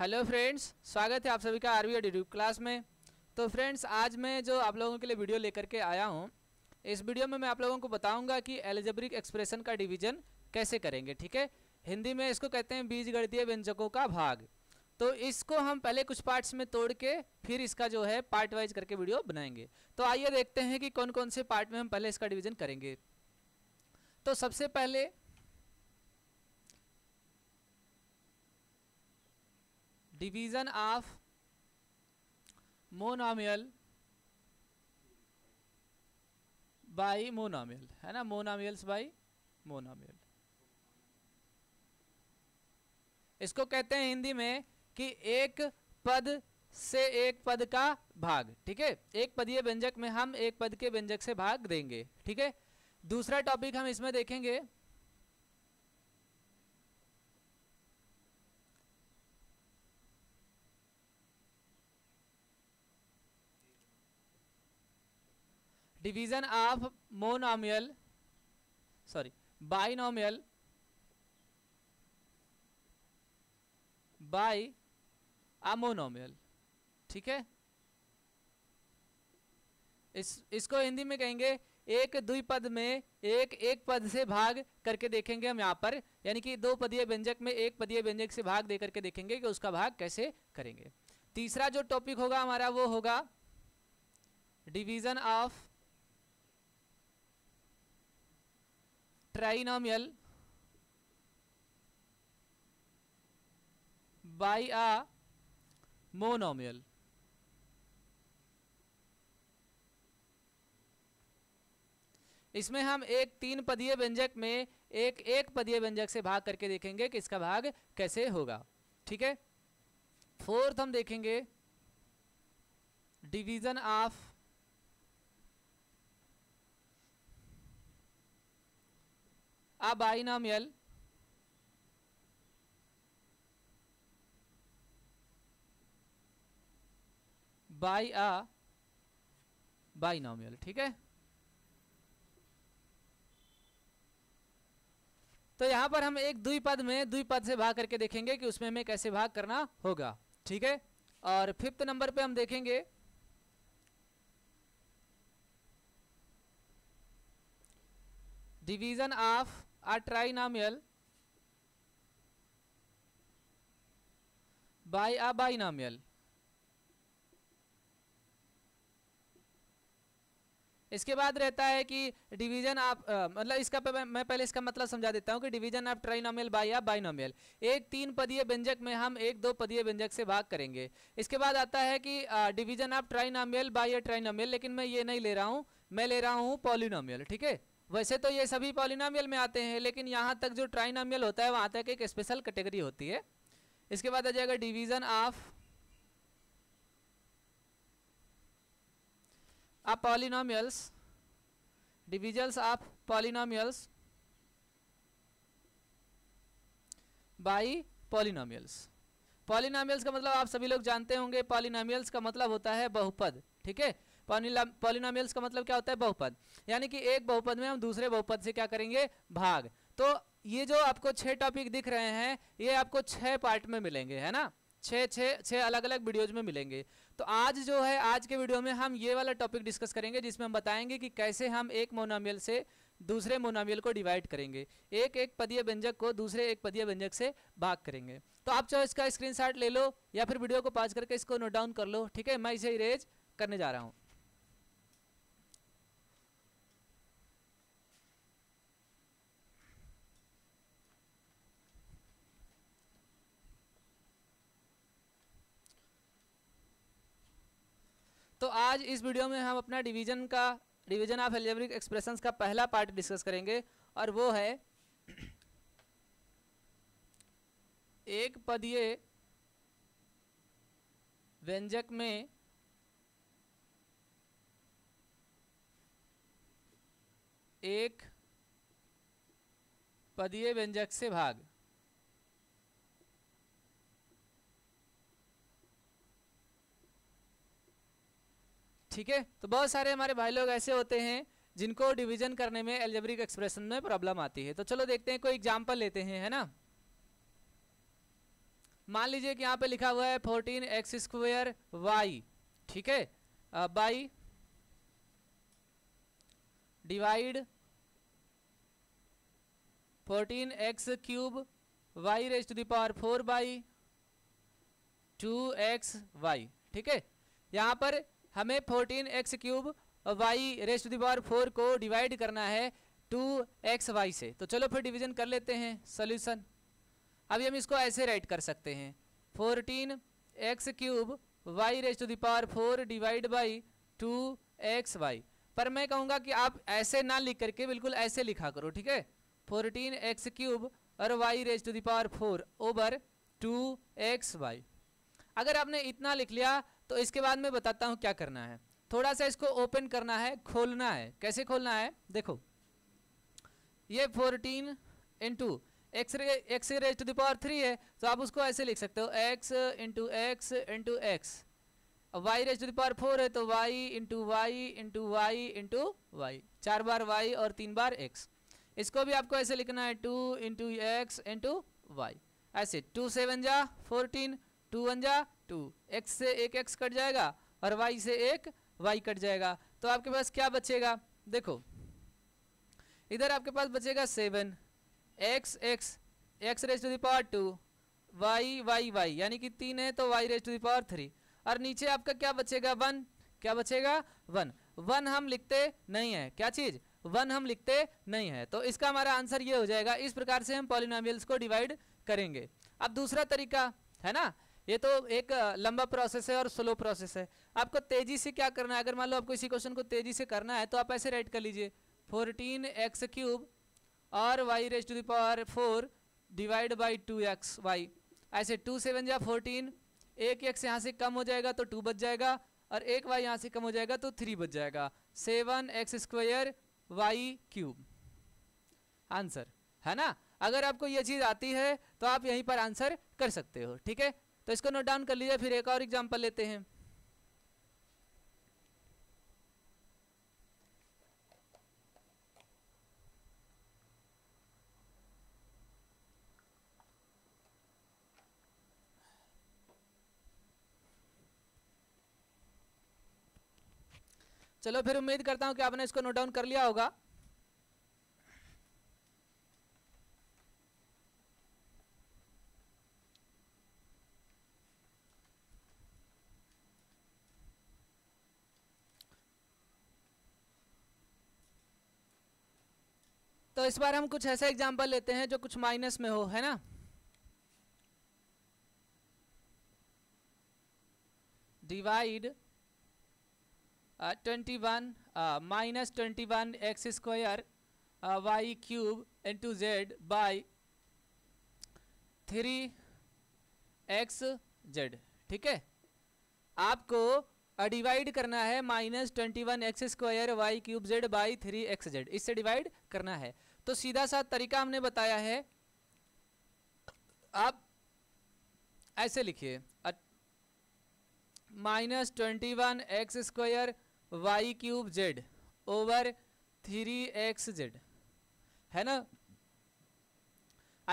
hello friends स्वागत है आप सभी का आरवी वी क्लास में तो फ्रेंड्स आज मैं जो आप लोगों के लिए वीडियो लेकर के आया हूँ इस वीडियो में मैं आप लोगों को बताऊंगा कि एलिजब्रिक एक्सप्रेशन का डिवीजन कैसे करेंगे ठीक है हिंदी में इसको कहते हैं बीज गणतीय व्यंजकों का भाग तो इसको हम पहले कुछ पार्ट्स में तोड़ के फिर इसका जो है पार्ट वाइज करके वीडियो बनाएंगे तो आइए देखते हैं कि कौन कौन से पार्ट में हम पहले इसका डिवीजन करेंगे तो सबसे पहले division of monomial by monomial है ना monomials बाय मोनामियल इसको कहते हैं हिंदी में कि एक पद से एक पद का भाग ठीक है एक पदीय व्यंजक में हम एक पद के व्यंजक से भाग देंगे ठीक है दूसरा टॉपिक हम इसमें देखेंगे division of monomial sorry binomial by आ ठीक है इस इसको हिंदी में कहेंगे एक दुई पद में एक एक पद से भाग करके देखेंगे हम यहाँ पर यानी कि दो पदीय व्यंजक में एक पदीय व्यंजक से भाग दे करके देखेंगे कि उसका भाग कैसे करेंगे तीसरा जो टॉपिक होगा हमारा वो होगा division of trinomial by a monomial इसमें हम एक तीन पदीय व्यंजक में एक एक पदीय व्यंजक से भाग करके देखेंगे कि इसका भाग कैसे होगा ठीक है फोर्थ हम देखेंगे division of a binomial by a binomial ठीक है तो यहां पर हम एक दुई पद में दुई पद से भाग करके देखेंगे कि उसमें हमें कैसे भाग करना होगा ठीक है और फिफ्थ नंबर पे हम देखेंगे division of are trinomial by a binomial इसके बाद रहता है कि डिवीजन आप मतलब इसका मैं, मैं पहले इसका मतलब समझा देता हूं कि डिवीजन ऑफ ट्राइनोमियल बाय या बाइनोमियल एक तीन पदीय व्यंजक में हम एक दो पदीय व्यंजक से भाग करेंगे इसके बाद आता है कि डिवीजन ऑफ ट्राइनोमियल बाय या ट्राइनोमियल लेकिन मैं ये नहीं ले रहा हूं मैं ले रहा हूं पॉलिनोमियल ठीक है वैसे तो ये सभी पॉलिनामियल में आते हैं लेकिन यहाँ तक जो ट्राइनामियल होता है वहाँ तक एक स्पेशल कैटेगरी होती है इसके बाद आ जाएगा डिवीज़न ऑफ आप polynomials divisions of polynomials by polynomials polynomials का मतलब आप सभी लोग जानते होंगे पॉलिनॉमियल्स का मतलब होता है बहुपद ठीक है पॉलिनोमियल्स का मतलब क्या होता है बहुपद यानी कि एक बहुपद में हम दूसरे बहुपद से क्या करेंगे भाग तो ये जो आपको छह टॉपिक दिख रहे हैं ये आपको छह पार्ट में मिलेंगे है ना छः छः छः अलग अलग वीडियोज में मिलेंगे तो आज जो है आज के वीडियो में हम ये वाला टॉपिक डिस्कस करेंगे जिसमें हम बताएंगे कि कैसे हम एक मोनामियल से दूसरे मोनामियल को डिवाइड करेंगे एक एक पदीय व्यंजक को दूसरे एक पदीय व्यंजक से भाग करेंगे तो आप चाहे इसका स्क्रीनशॉट ले लो या फिर वीडियो को पॉज करके इसको नोट डाउन कर लो ठीक है मैं इसे इरेज करने जा रहा हूँ तो आज इस वीडियो में हम अपना डिवीजन का डिवीजन ऑफ एलिजेब्रिक एक्सप्रेशन का पहला पार्ट डिस्कस करेंगे और वो है एक पदीय व्यंजक में एक पदीय व्यंजक से भाग ठीक है तो बहुत सारे हमारे भाई लोग ऐसे होते हैं जिनको डिवीजन करने में एल्जेब्रिक एक्सप्रेशन में प्रॉब्लम आती है तो चलो देखते हैं कोई एग्जाम्पल लेते हैं है ना मान लीजिए कि यहाँ पे लिखा हुआ है फोर्टीन एक्स स्क्वेयर वाई ठीक है by divide fourteen X cube Y raised to the power four by two X Y ठीक है यहाँ पर हमें fourteen X cube Y raised to the power four को डिवाइड करना है टू एक्स वाई से तो चलो फिर डिवीजन कर लेते हैं सोल्यूशन अभी हम इसको ऐसे राइट कर सकते हैं fourteen X cube Y raised to the power four divide by two X Y पर मैं कहूँगा कि आप ऐसे ना लिख करके बिल्कुल ऐसे लिखा करो ठीक है फोर्टीन एक्स क्यूब और Y raised to the power four over two X Y अगर आपने इतना लिख लिया तो इसके बाद मैं बताता हूँ क्या करना है थोड़ा सा इसको ओपन करना है खोलना है कैसे खोलना है देखो ये फोर्टीन इंटू एक्स रे X raised to the power three है तो आप उसको ऐसे लिख सकते हो X into X into X Y raised to the power four है तो Y into Y into Y into Y चार बार वाई और तीन बार एक्स इसको भी आपको ऐसे लिखना है two into X into Y ऐसे टू सेवन जा फोर्टीन टू वन जा टू एक्स से एक एक्स कट जाएगा और वाई से एक वाई कट जाएगा तो आपके पास क्या बचेगा देखो इधर आपके पास बचेगा seven X X X raised to the power two Y Y Y यानी कि तीन है तो Y raised to the power three और नीचे आपका क्या बचेगा वन क्या बचेगा वन वन हम लिखते नहीं है क्या चीज़ वन हम लिखते नहीं है तो इसका हमारा आंसर ये हो जाएगा इस प्रकार से हम पॉलिनामियल्स को डिवाइड करेंगे अब दूसरा तरीका है ना ये तो एक लंबा प्रोसेस है और स्लो प्रोसेस है आपको तेजी से क्या करना है अगर मान लो आपको इसी क्वेश्चन को तेजी से करना है तो आप ऐसे राइट कर लीजिए फोर्टीन एक्स क्यूब और Y raised to the power four divide by two X Y ऐसे टू सेवन या फोर्टीन एक एक्स यहाँ से कम हो जाएगा तो टू बच जाएगा और एक वाई यहाँ से कम हो जाएगा तो थ्री बच जाएगा seven X square Y cube answer है ना अगर आपको यह चीज़ आती है तो आप यहीं पर आंसर कर सकते हो ठीक है तो इसको नोट डाउन कर लीजिए फिर एक और एग्जाम्पल लेते हैं चलो फिर उम्मीद करता हूँ कि आपने इसको नोट डाउन कर लिया होगा तो इस बार हम कुछ ऐसा एग्जाम्पल लेते हैं जो कुछ माइनस में हो है ना divide twenty one minus twenty one X square Y cube into Z by three X Z ठीक है आपको डिवाइड करना है minus twenty one X square Y cube Z by three X Z इससे डिवाइड करना है तो सीधा सा तरीका हमने बताया है आप ऐसे लिखिए minus twenty one X square Y cube Z over three X Z है ना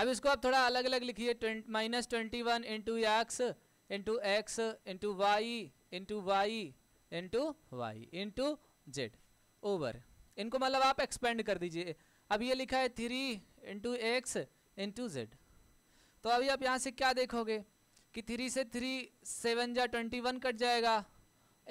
अब इसको आप थोड़ा अलग अलग लिखिए minus twenty one into X into X into Y into Y into Y into Z over इनको मतलब आप एक्सपेंड कर दीजिए अब ये लिखा है three into X into Z तो अभी आप यहाँ से क्या देखोगे कि थ्री से थ्री सेवन जा ट्वेंटी वन कट जाएगा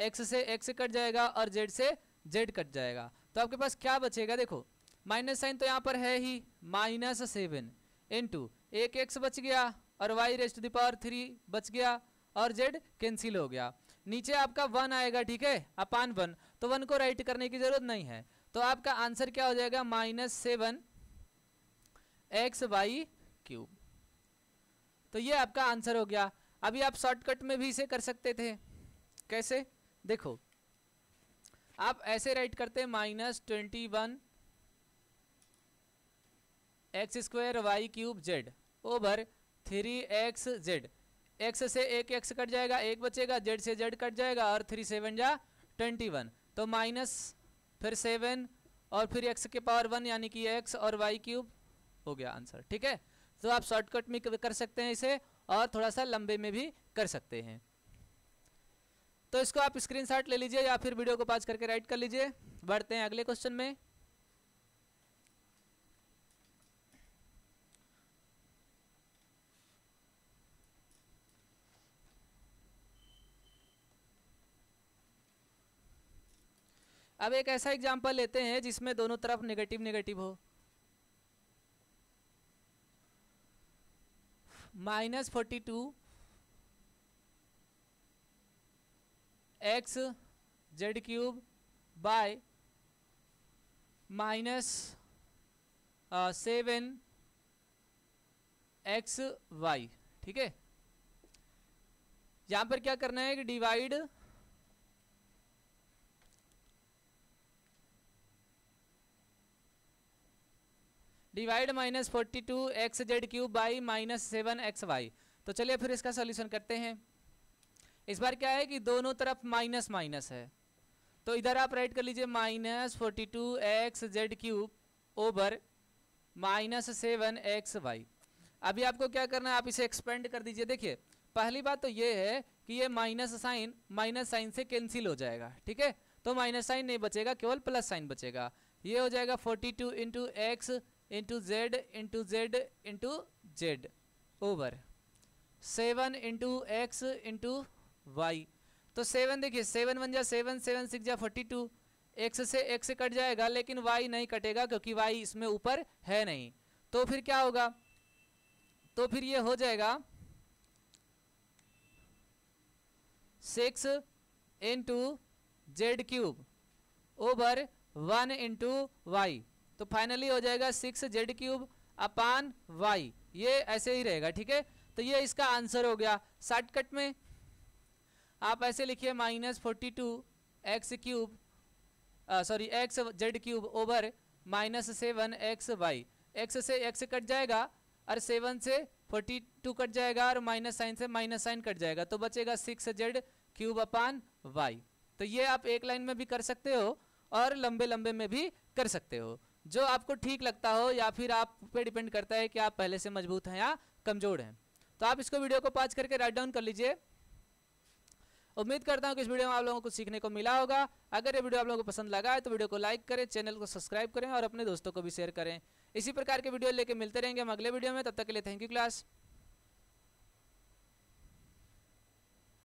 एक्स से एक्स कट जाएगा और जेड से जेड कट जाएगा तो आपके पास क्या बचेगा देखो माइनस साइन तो यहाँ पर है ही माइनस सेवन इंटू एक एक्स बच गया और Y raised the power three बच गया और जेड कैंसिल हो गया नीचे आपका वन आएगा ठीक है अपान वन तो वन को राइट करने की ज़रूरत नहीं है तो आपका आंसर क्या हो जाएगा minus seven X Y cube तो ये आपका आंसर हो गया अभी आप शॉर्टकट में भी इसे कर सकते थे कैसे देखो आप ऐसे राइट करते minus twenty one X square Y cube Z over three X Z X से एक एक्स कट जाएगा एक बचेगा जेड से जेड कट जाएगा और थ्री सेवन जा ट्वेंटी वन तो माइनस फिर सेवन और फिर एक्स के पावर वन यानी कि एक्स और वाई क्यूब हो गया आंसर ठीक है तो आप शॉर्टकट में कर सकते हैं इसे और थोड़ा सा लंबे में भी कर सकते हैं तो इसको आप स्क्रीनशॉट ले लीजिए या फिर वीडियो को पाज करके राइट कर लीजिए बढ़ते हैं अगले क्वेश्चन में अब एक ऐसा एग्जाम्पल लेते हैं जिसमें दोनों तरफ नेगेटिव नेगेटिव हो minus forty two X Z cube by minus seven X Y ठीक है यहाँ पर क्या करना है कि divide divide minus forty two X Z cube by minus seven X Y तो चलिए फिर इसका सॉल्यूशन करते हैं इस बार क्या है कि दोनों तरफ माइनस माइनस है तो इधर आप राइट कर लीजिए minus forty two X Z cube over minus seven X Y अभी आपको क्या करना है आप इसे एक्सपेंड कर दीजिए देखिए पहली बात तो ये है कि ये माइनस साइन माइनस साइन से कैंसिल हो जाएगा ठीक है तो माइनस साइन नहीं बचेगा केवल प्लस साइन बचेगा ये हो जाएगा forty two into X into Z into Z into Z over seven into X into Y तो सेवन देखिए सेवन वन जा सेवन सेवन सिक्स जा फोर्टी टू एक्स से एक्स कट जाएगा लेकिन वाई नहीं कटेगा क्योंकि वाई इसमें ऊपर है नहीं तो फिर क्या होगा तो फिर ये हो जाएगा six into Z cube over one into Y तो फाइनली हो जाएगा six Z cube upon Y ये ऐसे ही रहेगा ठीक है तो ये इसका आंसर हो गया शॉर्टकट में आप ऐसे लिखिए minus forty two X cube sorry X Z cube over minus seven X Y X से एक्स कट जाएगा और सेवन से फोर्टी टू कट जाएगा और माइनस साइन से माइनस साइन कट जाएगा तो बचेगा six Z cube upon Y तो ये आप एक लाइन में भी कर सकते हो और लंबे लंबे में भी कर सकते हो जो आपको ठीक लगता हो या फिर आप पे डिपेंड करता है कि आप पहले से मजबूत हैं या कमज़ोर हैं तो आप इसको वीडियो को पाँच करके राइट डाउन कर लीजिए उम्मीद करता हूँ कि इस वीडियो में आप लोगों को सीखने को मिला होगा अगर ये वीडियो आप लोगों को पसंद लगा है तो वीडियो को लाइक करें चैनल को सब्सक्राइब करें और अपने दोस्तों को भी शेयर करें इसी प्रकार के वीडियो लेके मिलते रहेंगे हम अगले वीडियो में तब तक के लिए थैंक यू क्लास